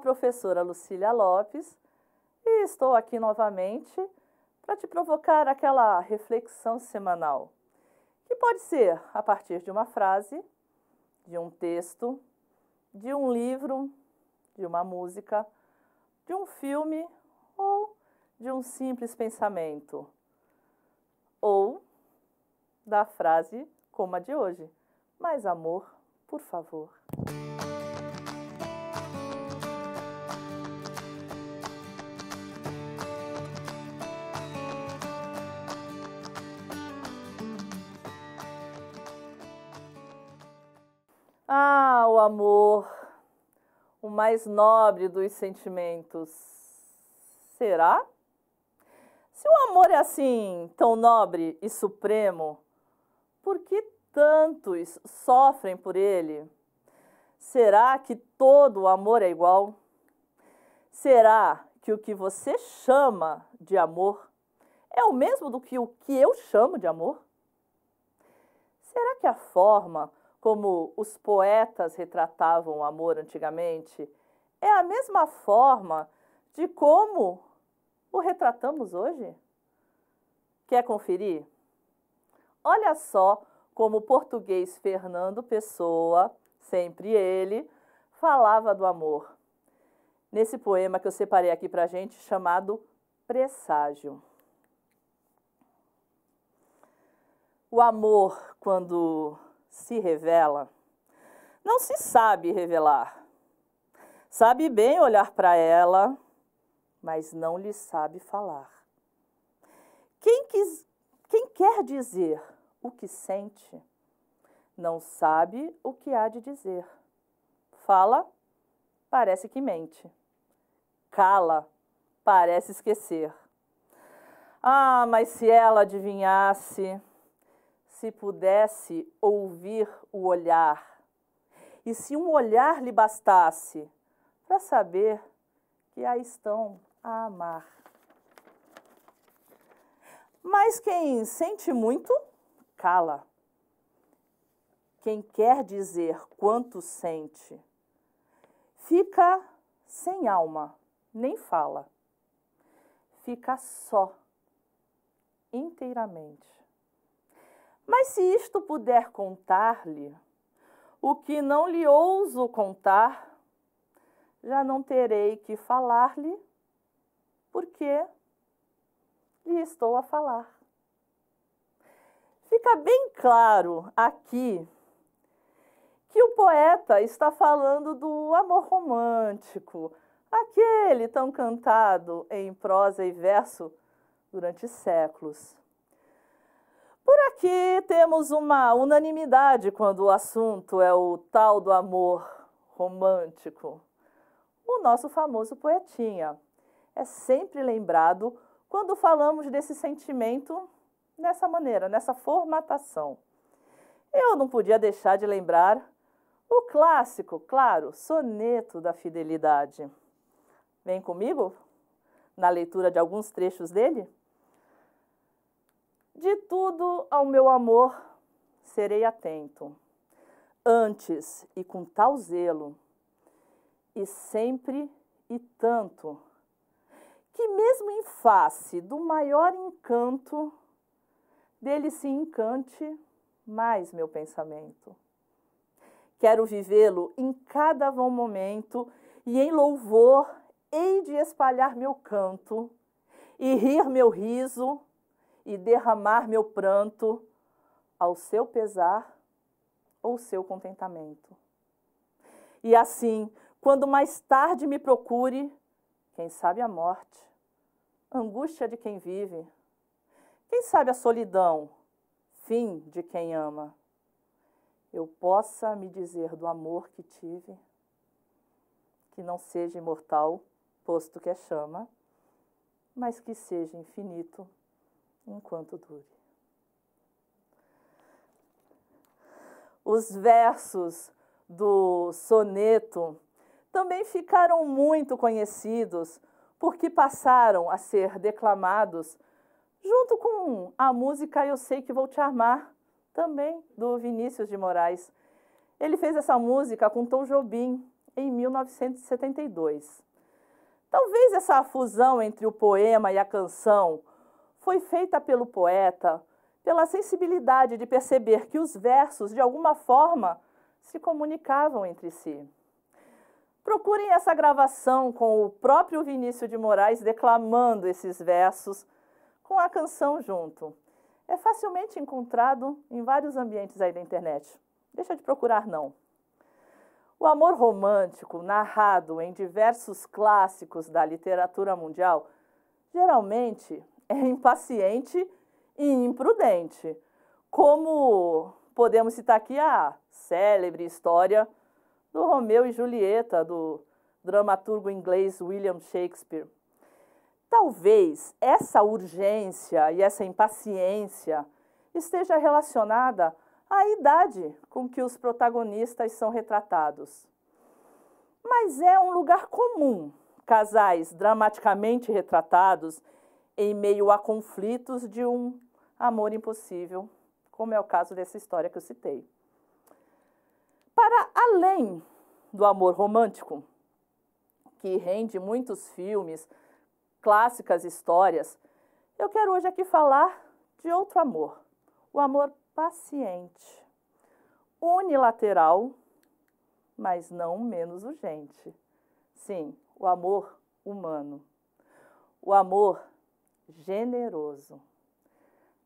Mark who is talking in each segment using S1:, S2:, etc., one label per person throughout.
S1: professora Lucília Lopes e estou aqui novamente para te provocar aquela reflexão semanal, que pode ser a partir de uma frase, de um texto, de um livro, de uma música, de um filme ou de um simples pensamento, ou da frase como a de hoje: mais amor, por favor. Ah, o amor, o mais nobre dos sentimentos. Será? Se o amor é assim, tão nobre e supremo, por que tantos sofrem por ele? Será que todo o amor é igual? Será que o que você chama de amor é o mesmo do que o que eu chamo de amor? Será que a forma como os poetas retratavam o amor antigamente, é a mesma forma de como o retratamos hoje? Quer conferir? Olha só como o português Fernando Pessoa, sempre ele, falava do amor. Nesse poema que eu separei aqui para gente, chamado Presságio. O amor, quando se revela. Não se sabe revelar. Sabe bem olhar para ela, mas não lhe sabe falar. Quem, quis, quem quer dizer o que sente, não sabe o que há de dizer. Fala, parece que mente. Cala, parece esquecer. Ah, mas se ela adivinhasse se pudesse ouvir o olhar, e se um olhar lhe bastasse para saber que a estão a amar. Mas quem sente muito, cala. Quem quer dizer quanto sente, fica sem alma, nem fala. Fica só, inteiramente. Mas se isto puder contar-lhe, o que não lhe ouso contar, já não terei que falar-lhe, porque lhe estou a falar. Fica bem claro aqui que o poeta está falando do amor romântico, aquele tão cantado em prosa e verso durante séculos. Por aqui temos uma unanimidade quando o assunto é o tal do amor romântico. O nosso famoso poetinha é sempre lembrado quando falamos desse sentimento nessa maneira, nessa formatação. Eu não podia deixar de lembrar o clássico, claro, soneto da fidelidade. Vem comigo na leitura de alguns trechos dele? De tudo ao meu amor serei atento, antes e com tal zelo, e sempre e tanto, que mesmo em face do maior encanto, dele se encante mais meu pensamento. Quero vivê-lo em cada bom momento e em louvor hei de espalhar meu canto e rir meu riso e derramar meu pranto ao seu pesar ou seu contentamento. E assim, quando mais tarde me procure, quem sabe a morte, angústia de quem vive, quem sabe a solidão, fim de quem ama, eu possa me dizer do amor que tive, que não seja imortal, posto que é chama, mas que seja infinito enquanto dure. Os versos do soneto também ficaram muito conhecidos porque passaram a ser declamados junto com a música Eu Sei Que Vou Te Amar, também do Vinícius de Moraes. Ele fez essa música com Tom Jobim em 1972. Talvez essa fusão entre o poema e a canção foi feita pelo poeta pela sensibilidade de perceber que os versos, de alguma forma, se comunicavam entre si. Procurem essa gravação com o próprio Vinícius de Moraes declamando esses versos com a canção junto. É facilmente encontrado em vários ambientes aí da internet. Deixa de procurar, não. O amor romântico, narrado em diversos clássicos da literatura mundial, geralmente é impaciente e imprudente. Como podemos citar aqui a célebre história do Romeu e Julieta, do dramaturgo inglês William Shakespeare. Talvez essa urgência e essa impaciência esteja relacionada à idade com que os protagonistas são retratados. Mas é um lugar comum casais dramaticamente retratados em meio a conflitos de um amor impossível, como é o caso dessa história que eu citei. Para além do amor romântico, que rende muitos filmes, clássicas histórias, eu quero hoje aqui falar de outro amor, o amor paciente, unilateral, mas não menos urgente. Sim, o amor humano. O amor generoso.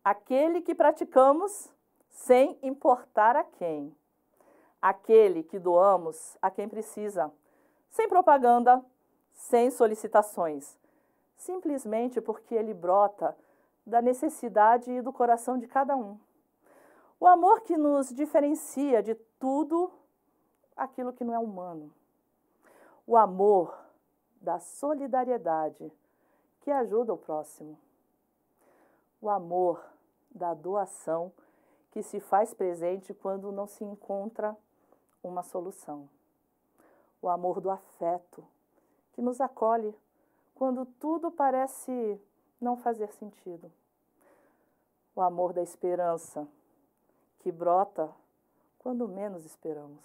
S1: Aquele que praticamos sem importar a quem. Aquele que doamos a quem precisa, sem propaganda, sem solicitações, simplesmente porque ele brota da necessidade e do coração de cada um. O amor que nos diferencia de tudo aquilo que não é humano. O amor da solidariedade que ajuda o próximo. O amor da doação que se faz presente quando não se encontra uma solução. O amor do afeto que nos acolhe quando tudo parece não fazer sentido. O amor da esperança que brota quando menos esperamos.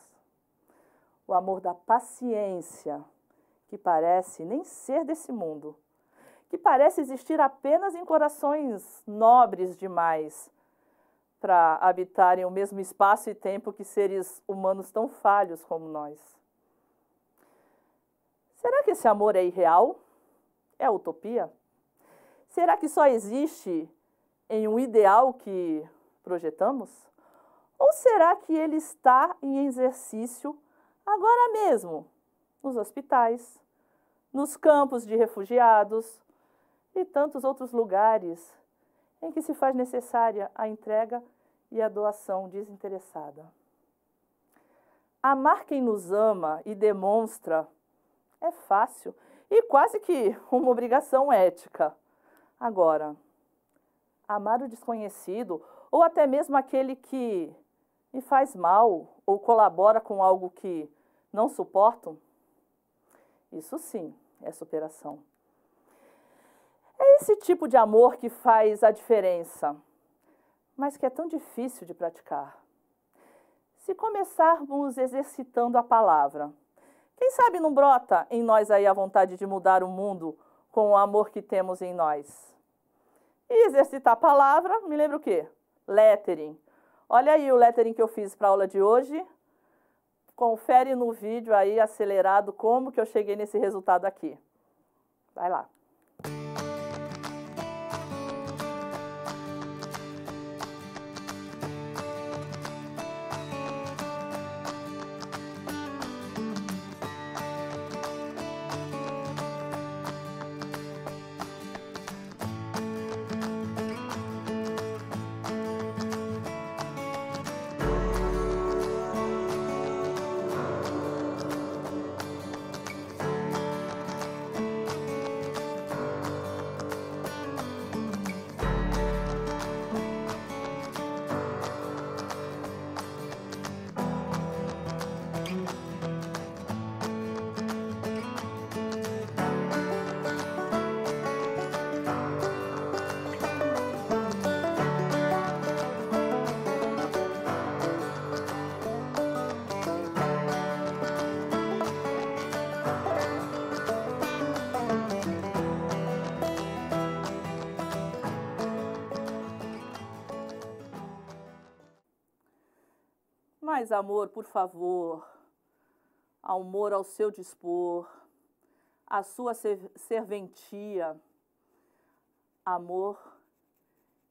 S1: O amor da paciência que parece nem ser desse mundo que parece existir apenas em corações nobres demais para habitarem o mesmo espaço e tempo que seres humanos tão falhos como nós. Será que esse amor é irreal? É utopia? Será que só existe em um ideal que projetamos? Ou será que ele está em exercício agora mesmo, nos hospitais, nos campos de refugiados, e tantos outros lugares em que se faz necessária a entrega e a doação desinteressada. Amar quem nos ama e demonstra é fácil e quase que uma obrigação ética. Agora, amar o desconhecido ou até mesmo aquele que me faz mal ou colabora com algo que não suporto, isso sim é superação. Esse tipo de amor que faz a diferença, mas que é tão difícil de praticar. Se começarmos exercitando a palavra, quem sabe não brota em nós aí a vontade de mudar o mundo com o amor que temos em nós? E exercitar a palavra, me lembra o quê? Lettering. Olha aí o lettering que eu fiz para a aula de hoje. Confere no vídeo aí acelerado como que eu cheguei nesse resultado aqui. Vai lá. mais amor, por favor. Amor ao seu dispor, a sua serventia. Amor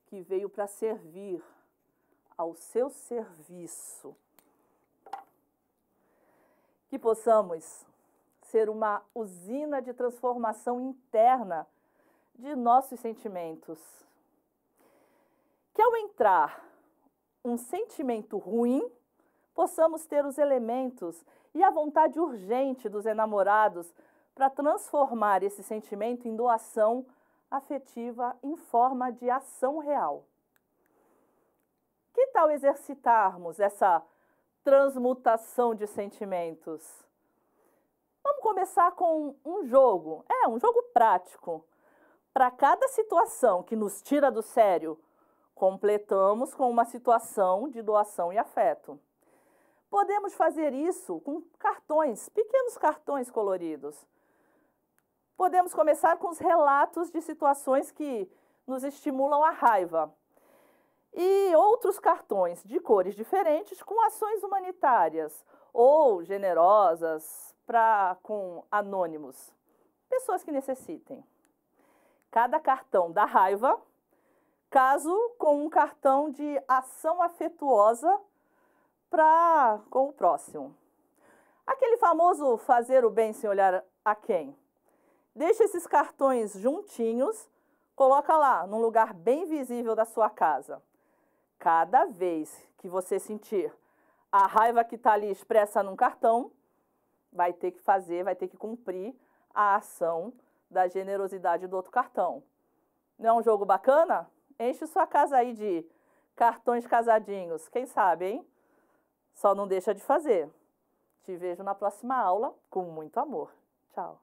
S1: que veio para servir ao seu serviço. Que possamos ser uma usina de transformação interna de nossos sentimentos. Que ao entrar um sentimento ruim, possamos ter os elementos e a vontade urgente dos enamorados para transformar esse sentimento em doação afetiva em forma de ação real. Que tal exercitarmos essa transmutação de sentimentos? Vamos começar com um jogo. É, um jogo prático. Para cada situação que nos tira do sério, completamos com uma situação de doação e afeto. Podemos fazer isso com cartões, pequenos cartões coloridos. Podemos começar com os relatos de situações que nos estimulam a raiva. E outros cartões de cores diferentes com ações humanitárias ou generosas para com anônimos, pessoas que necessitem. Cada cartão da raiva, caso com um cartão de ação afetuosa para com o próximo. Aquele famoso fazer o bem sem olhar a quem. Deixa esses cartões juntinhos, coloca lá num lugar bem visível da sua casa. Cada vez que você sentir a raiva que está ali expressa num cartão, vai ter que fazer, vai ter que cumprir a ação da generosidade do outro cartão. Não é um jogo bacana? Enche sua casa aí de cartões casadinhos. Quem sabe, hein? Só não deixa de fazer. Te vejo na próxima aula com muito amor. Tchau.